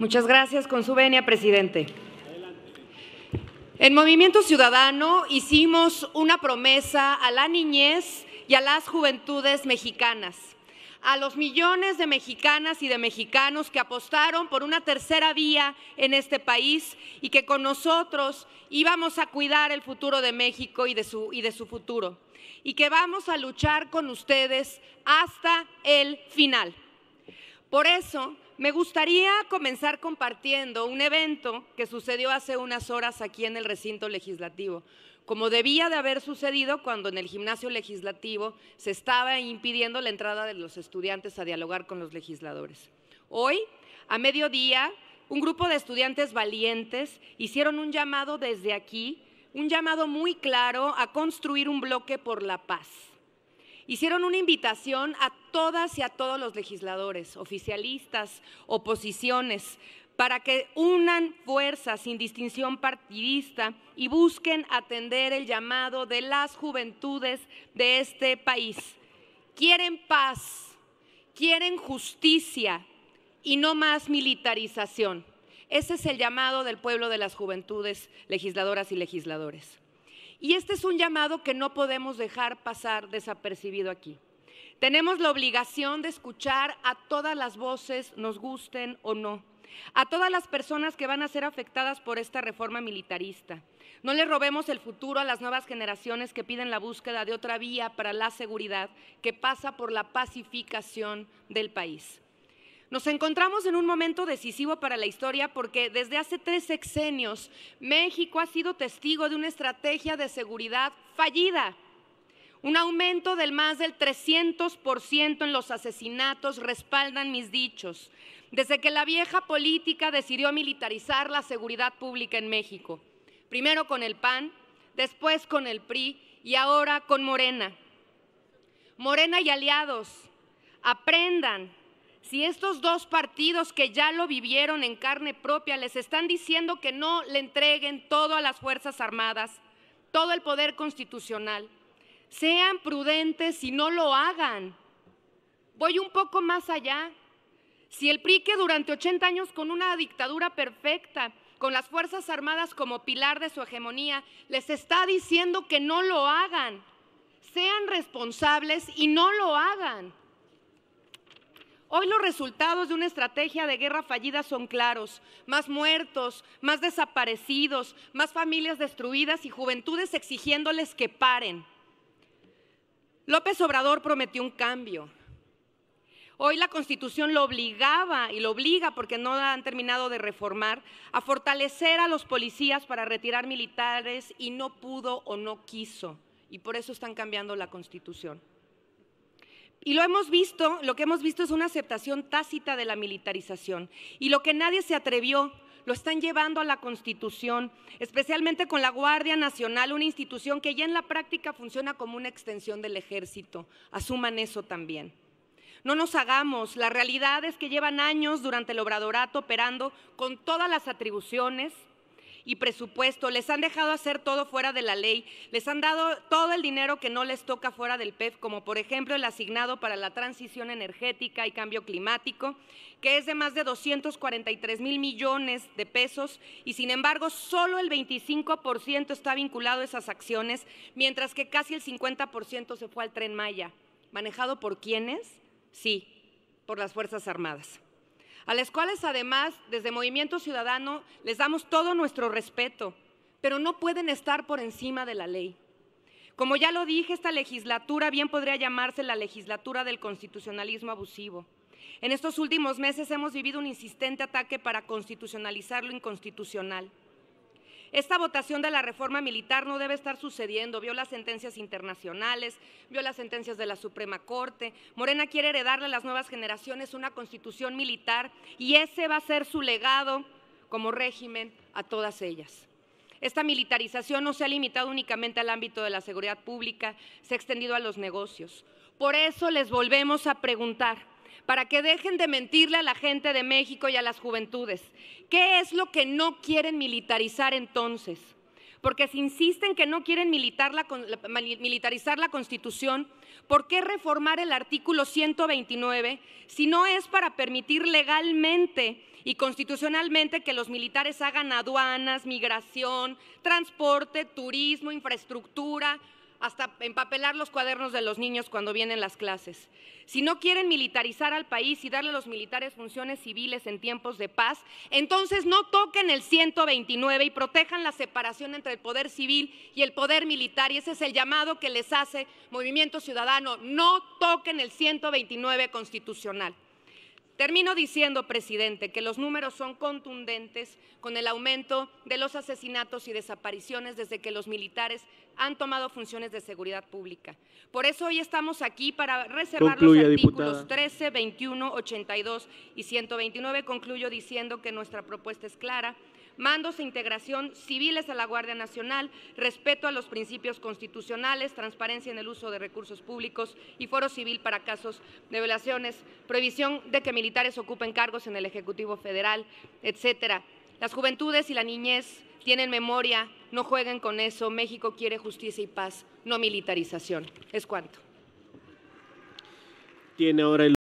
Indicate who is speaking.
Speaker 1: Muchas gracias. Con su venia, presidente. En Movimiento Ciudadano hicimos una promesa a la niñez y a las juventudes mexicanas, a los millones de mexicanas y de mexicanos que apostaron por una tercera vía en este país y que con nosotros íbamos a cuidar el futuro de México y de su, y de su futuro, y que vamos a luchar con ustedes hasta el final. Por eso me gustaría comenzar compartiendo un evento que sucedió hace unas horas aquí en el recinto legislativo, como debía de haber sucedido cuando en el gimnasio legislativo se estaba impidiendo la entrada de los estudiantes a dialogar con los legisladores. Hoy, a mediodía, un grupo de estudiantes valientes hicieron un llamado desde aquí, un llamado muy claro a construir un bloque por la paz hicieron una invitación a todas y a todos los legisladores, oficialistas, oposiciones, para que unan fuerzas sin distinción partidista y busquen atender el llamado de las juventudes de este país. Quieren paz, quieren justicia y no más militarización. Ese es el llamado del pueblo de las juventudes, legisladoras y legisladores. Y este es un llamado que no podemos dejar pasar desapercibido aquí. Tenemos la obligación de escuchar a todas las voces, nos gusten o no, a todas las personas que van a ser afectadas por esta reforma militarista. No le robemos el futuro a las nuevas generaciones que piden la búsqueda de otra vía para la seguridad que pasa por la pacificación del país. Nos encontramos en un momento decisivo para la historia porque desde hace tres sexenios México ha sido testigo de una estrategia de seguridad fallida. Un aumento del más del 300% en los asesinatos respaldan mis dichos, desde que la vieja política decidió militarizar la seguridad pública en México, primero con el PAN, después con el PRI y ahora con Morena. Morena y aliados, aprendan, si estos dos partidos que ya lo vivieron en carne propia les están diciendo que no le entreguen todo a las Fuerzas Armadas, todo el poder constitucional, sean prudentes y no lo hagan. Voy un poco más allá. Si el PRI que durante 80 años con una dictadura perfecta, con las Fuerzas Armadas como pilar de su hegemonía, les está diciendo que no lo hagan, sean responsables y no lo hagan. Hoy los resultados de una estrategia de guerra fallida son claros. Más muertos, más desaparecidos, más familias destruidas y juventudes exigiéndoles que paren. López Obrador prometió un cambio. Hoy la Constitución lo obligaba y lo obliga porque no han terminado de reformar a fortalecer a los policías para retirar militares y no pudo o no quiso. Y por eso están cambiando la Constitución. Y lo hemos visto, lo que hemos visto es una aceptación tácita de la militarización. Y lo que nadie se atrevió, lo están llevando a la Constitución, especialmente con la Guardia Nacional, una institución que ya en la práctica funciona como una extensión del ejército. Asuman eso también. No nos hagamos, la realidad es que llevan años durante el obradorato operando con todas las atribuciones, y presupuesto, les han dejado hacer todo fuera de la ley, les han dado todo el dinero que no les toca fuera del PEF, como por ejemplo el asignado para la transición energética y cambio climático, que es de más de 243 mil millones de pesos y sin embargo solo el 25% está vinculado a esas acciones, mientras que casi el 50% se fue al tren Maya. ¿Manejado por quiénes? Sí, por las Fuerzas Armadas a las cuales además desde Movimiento Ciudadano les damos todo nuestro respeto, pero no pueden estar por encima de la ley. Como ya lo dije, esta legislatura bien podría llamarse la legislatura del constitucionalismo abusivo. En estos últimos meses hemos vivido un insistente ataque para constitucionalizar lo inconstitucional. Esta votación de la reforma militar no debe estar sucediendo, vio las sentencias internacionales, vio las sentencias de la Suprema Corte. Morena quiere heredarle a las nuevas generaciones una constitución militar y ese va a ser su legado como régimen a todas ellas. Esta militarización no se ha limitado únicamente al ámbito de la seguridad pública, se ha extendido a los negocios. Por eso les volvemos a preguntar, para que dejen de mentirle a la gente de México y a las juventudes. ¿Qué es lo que no quieren militarizar entonces? Porque si insisten que no quieren militarizar la Constitución, ¿por qué reformar el artículo 129 si no es para permitir legalmente y constitucionalmente que los militares hagan aduanas, migración, transporte, turismo, infraestructura, hasta empapelar los cuadernos de los niños cuando vienen las clases. Si no quieren militarizar al país y darle a los militares funciones civiles en tiempos de paz, entonces no toquen el 129 y protejan la separación entre el poder civil y el poder militar. Y ese es el llamado que les hace Movimiento Ciudadano. No toquen el 129 constitucional. Termino diciendo, presidente, que los números son contundentes con el aumento de los asesinatos y desapariciones desde que los militares han tomado funciones de seguridad pública. Por eso hoy estamos aquí para reservar los artículos 13, 21, 82 y 129. Concluyo diciendo que nuestra propuesta es clara mandos e integración civiles a la Guardia Nacional, respeto a los principios constitucionales, transparencia en el uso de recursos públicos y foro civil para casos de violaciones, prohibición de que militares ocupen cargos en el Ejecutivo Federal, etcétera. Las juventudes y la niñez tienen memoria, no jueguen con eso. México quiere justicia y paz, no militarización. Es cuanto. Tiene ahora